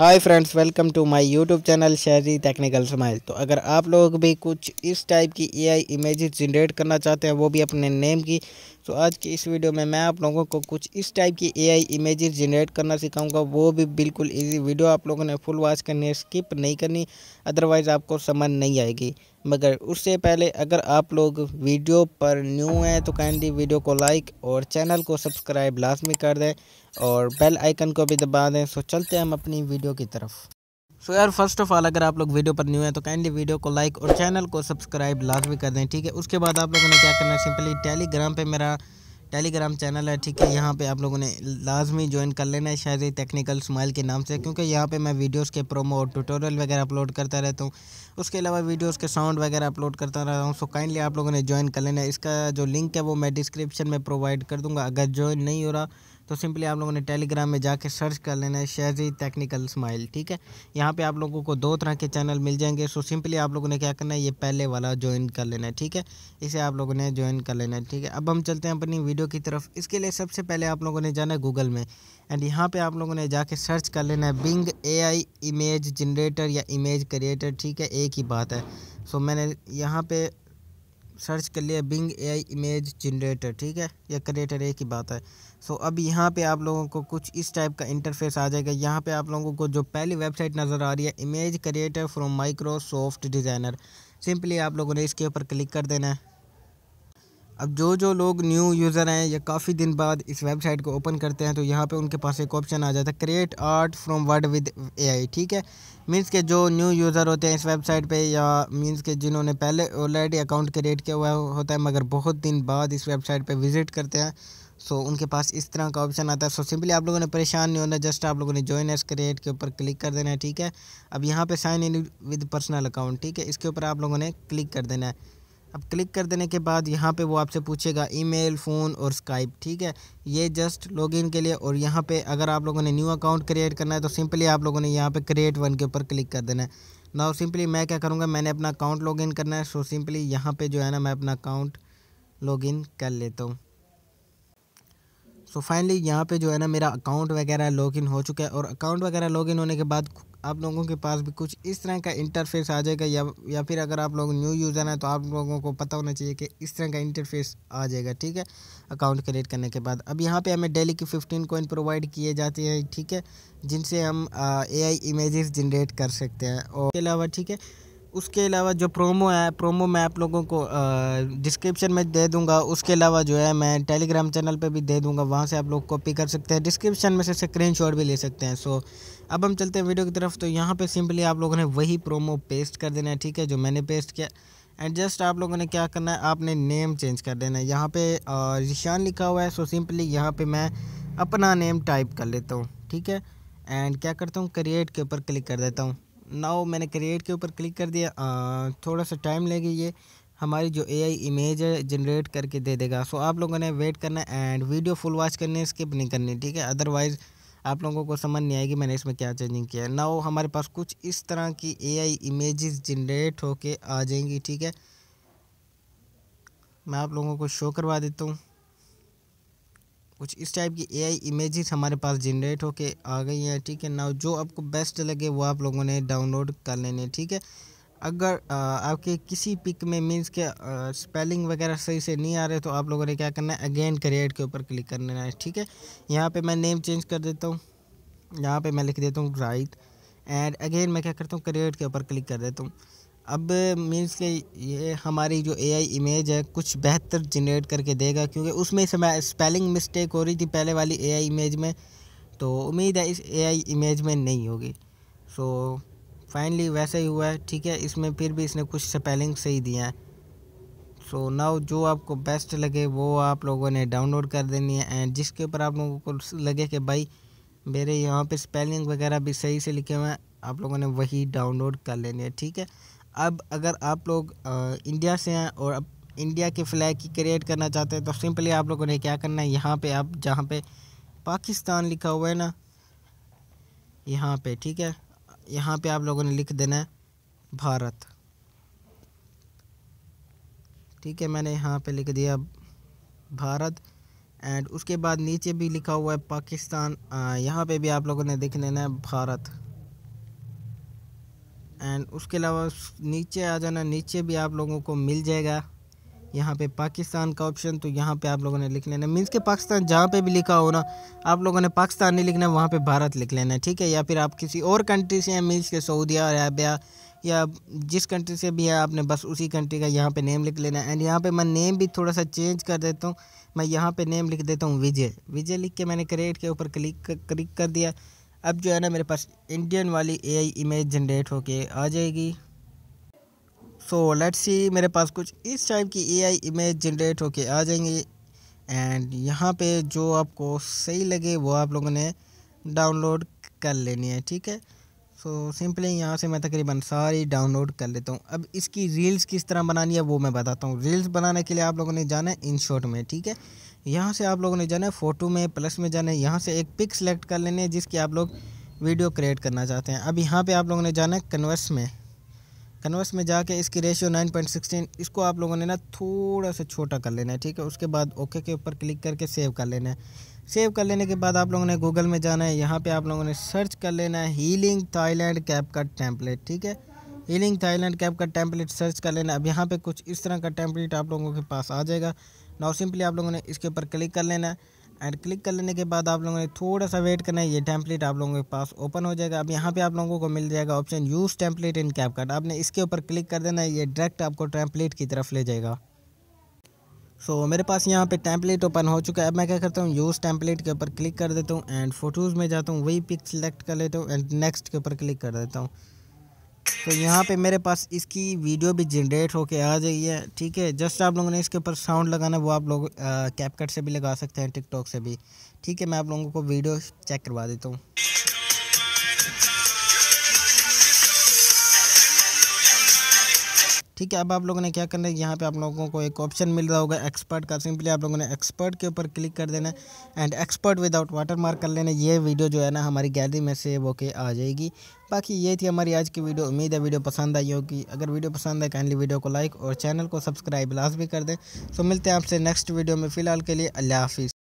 hi friends welcome to my YouTube channel शहरी technical smile तो अगर आप लोग भी कुछ इस टाइप की एआई इमेजेस जनरेट करना चाहते हैं वो भी अपने नेम की तो आज की इस वीडियो में मैं आप लोगों को कुछ इस टाइप की एआई इमेजेस जनरेट करना सिखाऊंगा वो भी बिल्कुल इजी वीडियो आप लोगों ने फुल वॉच करनी है स्किप नहीं करनी अदरवाइज़ आपको समझ नहीं आएगी मगर उससे पहले अगर आप लोग वीडियो पर न्यू हैं तो काइंडली वीडियो को लाइक और चैनल को सब्सक्राइब लाजमी कर दें और बेल आइकन को भी दबा दें सो चलते हैं हम अपनी वीडियो की तरफ सो यार फर्स्ट ऑफ़ ऑल अगर आप लोग वीडियो पर न्यू हैं तो काइंडली वीडियो को लाइक और चैनल को सब्सक्राइब लाजमी कर दें ठीक है उसके बाद आप लोगों ने क्या करना है सिंपली टेलीग्राम पे मेरा टेलीग्राम चैनल है ठीक है यहाँ पे आप लोगों ने लाजमी ज्वाइन कर लेना है शायद टेक्निकल स्माइल के नाम से क्योंकि यहाँ पे मैं वीडियोस के प्रोमो और ट्यूटोरियल वगैरह अपलोड करता रहता हूँ उसके अलावा वीडियोस के साउंड वगैरह अपलोड करता रहता हूँ सो काइंडली आप लोगों ने ज्वाइन कर लेना है इसका जो लिंक है वो मैं डिस्क्रिप्शन में प्रोवाइड कर दूँगा अगर ज्वाइन नहीं हो रहा तो सिंपली आप लोगों ने टेलीग्राम में जाके सर्च कर लेना है शहजी टेक्निकल स्माइल ठीक है यहाँ पे आप लोगों को दो तरह के चैनल मिल जाएंगे सो सिंपली आप लोगों ने क्या करना है ये पहले वाला ज्वाइन कर लेना है ठीक है इसे आप लोगों ने ज्वाइन कर लेना है ठीक है अब हम चलते हैं अपनी वीडियो की तरफ इसके लिए सबसे पहले आप लोगों ने जाना है गूगल में एंड यहाँ पर आप लोगों ने जाके सर्च कर लेना है बिंग ए इमेज जनरेटर या इमेज क्रिएटर ठीक है एक ही बात है सो मैंने यहाँ पर सर्च कर लिया बिंग एआई इमेज जनरेटर ठीक है या क्रिएटर एक ही बात है सो अब यहाँ पे आप लोगों को कुछ इस टाइप का इंटरफेस आ जाएगा यहाँ पे आप लोगों को जो पहली वेबसाइट नज़र आ रही है image creator from Microsoft designer simply आप लोगों ने इसके ऊपर क्लिक कर देना है अब जो जो लोग न्यू यूज़र हैं या काफ़ी दिन बाद इस वेबसाइट को ओपन करते हैं तो यहाँ पे उनके पास एक ऑप्शन आ जाता है create art from word with AI ठीक है मींस के जो न्यू यूज़र होते हैं इस वेबसाइट पे या मींस के जिन्होंने पहले ऑलरेडी अकाउंट क्रिएट किया हुआ होता है मगर बहुत दिन बाद इस वेबसाइट पर विज़िट करते हैं सो so, उनके पास इस तरह का ऑप्शन आता है सो so, सिंपली आप लोगों ने परेशान नहीं होना जस्ट आप लोगों ने जॉइन एस क्रिएट के ऊपर क्लिक कर देना है ठीक है अब यहाँ पे sign in with personal account ठीक है इसके ऊपर आप लोगों ने क्लिक कर देना है अब क्लिक कर देने के बाद यहाँ पे वो आपसे पूछेगा ईमेल फ़ोन और स्काइप ठीक है ये जस्ट लॉगिन के लिए और यहाँ पे अगर आप लोगों ने न्यू अकाउंट क्रिएट करना है तो सिंपली आप लोगों ने यहाँ पे क्रिएट वन के ऊपर क्लिक कर देना है ना सिंपली मैं क्या करूँगा मैंने अपना अकाउंट लॉगिन करना है सो सिंपली यहाँ पर जो है ना मैं अपना अकाउंट लॉगिन कर लेता हूँ सो फाइनली यहाँ पे जो है ना मेरा अकाउंट वगैरह लॉगिन हो चुका है और अकाउंट वगैरह लॉगिन होने के बाद आप लोगों के पास भी कुछ इस तरह का इंटरफेस आ जाएगा या या फिर अगर आप लोग न्यू यूज़र हैं तो आप लोगों को पता होना चाहिए कि इस तरह का इंटरफेस आ जाएगा ठीक है अकाउंट क्रिएट करने के बाद अब यहाँ पे हमें डेली की 15 कोइन प्रोवाइड किए जाते हैं ठीक है जिनसे हम ए आई इमेज जनरेट कर सकते हैं और इसके अलावा ठीक है उसके अलावा जो प्रोमो है प्रोमो मैं आप लोगों को डिस्क्रिप्शन में दे दूंगा उसके अलावा जो है मैं टेलीग्राम चैनल पे भी दे दूंगा वहाँ से आप लोग कॉपी कर सकते हैं डिस्क्रिप्शन में से शॉट भी ले सकते हैं सो अब हम चलते हैं वीडियो की तरफ तो यहाँ पे सिंपली आप लोगों ने वही प्रोमो पेस्ट कर देना है ठीक है जो मैंने पेस्ट किया एंड जस्ट आप लोगों ने क्या करना है आपने नेम चेंज कर देना है यहाँ पे रिशान लिखा हुआ है सो सिंपली यहाँ पे मैं अपना नेम टाइप कर लेता हूँ ठीक है एंड क्या करता हूँ क्रिएट के ऊपर क्लिक कर देता हूँ नाउ मैंने क्रिएट के ऊपर क्लिक कर दिया आ, थोड़ा सा टाइम लेगी ये हमारी जो एआई इमेज है जनरेट करके दे देगा सो आप लोगों ने वेट करना एंड वीडियो फुल वॉच करनी है स्किप नहीं करनी ठीक है अदरवाइज़ आप लोगों को समझ नहीं आएगी मैंने इसमें क्या चेंजिंग किया है नाउ हमारे पास कुछ इस तरह की एआई इमेजेस जनरेट होके आ जाएंगी ठीक है मैं आप लोगों को शो करवा देता हूँ कुछ इस टाइप की एआई इमेजेस हमारे पास जनरेट होके आ गई हैं ठीक है ना जो आपको बेस्ट लगे वो आप लोगों ने डाउनलोड कर लेने ठीक है अगर आ, आपके किसी पिक में मीन्स के आ, स्पेलिंग वगैरह सही से नहीं आ रहे तो आप लोगों ने क्या करना है अगेन क्रिएट के ऊपर क्लिक कर लेना है ठीक है यहाँ पे मैं नेम चेंज कर देता हूँ यहाँ पे मैं लिख देता हूँ राइट एंड अगेन मैं क्या करता हूँ क्रिएट के ऊपर क्लिक कर देता हूँ अब मीन्स के ये हमारी जो एआई इमेज है कुछ बेहतर जनरेट करके देगा क्योंकि उसमें स्पेलिंग मिस्टेक हो रही थी पहले वाली एआई इमेज में तो उम्मीद है इस एआई इमेज में नहीं होगी सो फाइनली वैसे ही हुआ है ठीक है इसमें फिर भी इसने कुछ स्पेलिंग सही दिया है सो नाउ जो आपको बेस्ट लगे वो आप लोगों ने डाउनलोड कर देनी है एंड जिसके ऊपर आप लोगों को लगे कि भाई मेरे यहाँ पर स्पेलिंग वगैरह भी सही से लिखे हुए हैं आप लोगों ने वही डाउनलोड कर लेनी है ठीक है अब अगर आप लोग इंडिया से हैं और अब इंडिया के फ्लैग की क्रिएट करना चाहते हैं तो सिंपली आप लोगों ने क्या करना है यहाँ पे आप जहाँ पे पाकिस्तान लिखा हुआ है ना यहाँ पे ठीक है यहाँ पे आप लोगों ने लिख देना है भारत ठीक है मैंने यहाँ पे लिख दिया भारत एंड उसके बाद नीचे भी लिखा हुआ है पाकिस्तान यहाँ पे भी आप लोगों ने देख लेना है भारत एंड उसके अलावा नीचे आ जाना नीचे भी आप लोगों को मिल जाएगा यहाँ पे पाकिस्तान का ऑप्शन तो यहाँ पे आप लोगों ने लिख लेना मीन्स के पाकिस्तान जहाँ पे भी लिखा हो ना आप लोगों ने पाकिस्तान नहीं लिखना वहाँ पे भारत लिख लेना ठीक है या फिर आप किसी और कंट्री से हैं मीन्स के सऊदी अरबिया या जिस कंट्री से भी है आपने बस उसी कंट्री का यहाँ पे नेम लिख लेना एंड यहाँ पे मैं नेम भी थोड़ा सा चेंज कर देता हूँ मैं यहाँ पे नेम लिख देता हूँ विजय विजय लिख के मैंने क्रिएट के ऊपर क्लिक क्लिक कर दिया अब जो है ना मेरे पास इंडियन वाली एआई इमेज जनरेट होके आ जाएगी सो लेट्स सी मेरे पास कुछ इस टाइप की एआई इमेज जनरेट होके आ जाएंगी एंड यहाँ पे जो आपको सही लगे वो आप लोगों ने डाउनलोड कर लेनी है ठीक है सो सिंपली यहाँ से मैं तकरीबन सारी डाउनलोड कर लेता हूँ अब इसकी रील्स किस तरह बनानी है वो मैं बताता हूँ रील्स बनाने के लिए आप लोगों ने जाना है इन शॉर्ट में ठीक है यहाँ से आप लोगों ने जाना है फ़ोटो में प्लस में जाना है यहाँ से एक पिक सेलेक्ट कर लेने है जिसकी आप लोग वीडियो क्रिएट करना चाहते हैं अब यहाँ पे आप लोगों ने जाना है कन्वर्स में कन्वर्स में जाके इसकी रेशियो 9.16 इसको आप लोगों ने ना थोड़ा सा छोटा कर लेना है ठीक है उसके बाद ओके के ऊपर क्लिक करके सेव कर लेना है सेव कर लेने के बाद आप लोगों ने गूगल में जाना है यहाँ पर आप लोगों ने सर्च कर लेना है हीलिंग थाईलैंड कैप का टैंपलेट ठीक है हीलिंग थाईलैंड कैप का टेम्पलेट सर्च कर लेना अब यहाँ पे कुछ इस तरह का टेम्पलेट आप लोगों के पास आ जाएगा नाउ सिंपली आप लोगों ने इसके ऊपर क्लिक कर लेना है एंड क्लिक कर लेने के बाद आप लोगों ने थोड़ा सा वेट करना है ये टेम्पलेट आप लोगों के पास ओपन हो जाएगा अब यहाँ पे आप लोगों को मिल जाएगा option use template in CapCut आपने इसके ऊपर क्लिक कर देना है ये डायरेक्ट आपको टेम्पलेट की तरफ ले जाएगा सो so, मेरे पास यहाँ पे टेम्पलेट ओपन हो चुका है अब मैं क्या करता हूँ यूज़ टेम्पलेट के ऊपर क्लिक कर देता हूँ एंड फोटोज़ में जाता हूँ वही पिक सेलेक्ट कर लेता हूँ एंड नेक्स्ट के ऊपर क्लिक कर देता हूँ तो यहाँ पे मेरे पास इसकी वीडियो भी जनरेट होके आ जाइए है ठीक है जस्ट आप लोगों ने इसके ऊपर साउंड लगाना वो आप लोग कैपकट से भी लगा सकते हैं टिकटॉक से भी ठीक है मैं आप लोगों को वीडियो चेक करवा देता हूँ ठीक है अब आप लोगों ने क्या करना है यहाँ पे आप लोगों को एक ऑप्शन मिल रहा होगा एक्सपर्ट का सिंपली आप लोगों ने एक्सपर्ट के ऊपर क्लिक कर देना and export without watermark कर लेना ये वीडियो जो है ना हमारी गैलरी में सेव होके आ जाएगी बाकी ये थी हमारी आज की वीडियो उम्मीद है वीडियो पसंद आई होगी अगर वीडियो पसंद है काइंडली वीडियो को लाइक और चैनल को सब्सक्राइब लाज भी कर दें तो मिलते हैं आपसे नेक्स्ट वीडियो में फ़िलहाल के लिए अल्लाह हाफिज़